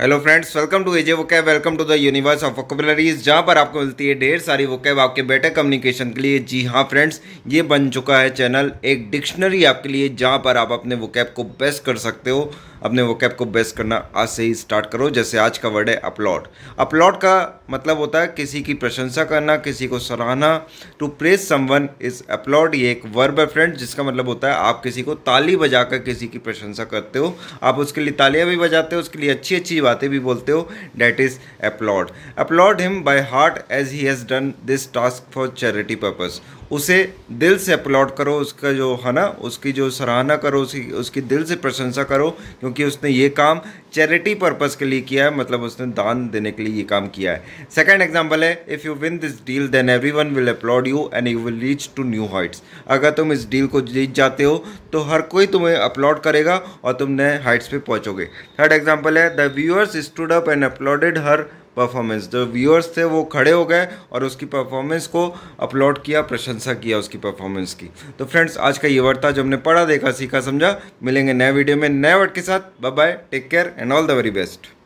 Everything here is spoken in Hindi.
hello friends welcome to AJ vocab welcome to the universe of vocabularies जहाँ पर आपको मिलती है ढेर सारी वोकैब आपके बेटर कम्युनिकेशन के लिए जी हाँ फ्रेंड्स ये बन चुका है चैनल एक डिक्शनरी आपके लिए जहाँ पर आप अपने वोकैब को बेस्ट कर सकते हो अपने वोकैब को बेस्ट करना आज से ही स्टार्ट करो जैसे आज का वर्ड है अपलॉड अपलॉड का मतलब होता है किसी की प्रशंसा करना किसी को सराहना to praise someone is applaud ये एक वर्ब है फ्रेंड जिसका मतलब होता है आप किसी को ताली बजाकर किसी की प्रशंसा करते हो आप उसके लिए तालियाँ भी बजाते हो उसके लिए अच्छी अच्छी बातें भी बोलते हो that is applaud applaud him by heart as he has done this task for charity purpose उसे दिल से अपलॉड करो उसका जो है ना उसकी जो सराहना करो उसकी उसकी दिल से प्रशंसा करो क्योंकि उसने ये काम चैरिटी पर्पज़ के लिए किया है मतलब उसने दान देने के लिए ये काम किया है सेकेंड एग्जाम्पल है if you win this deal then everyone will applaud you and you will reach to new heights अगर तुम इस डील को जीत जाते हो तो हर कोई तुम्हें अपलॉड करेगा और तुम नए हाइट्स पे पहुंचोगे थर्ड एग्जाम्पल है the viewers stood up and applauded her performance जो व्यूअर्स थे वो खड़े हो गए और उसकी परफॉर्मेंस को अपलोड किया प्रशंसा किया उसकी परफॉर्मेंस की तो फ्रेंड्स आज का ये वर्ड था जो हमने पढ़ा देखा सीखा समझा मिलेंगे नए वीडियो में नए वर्ड के साथ bye bye take care and all the very best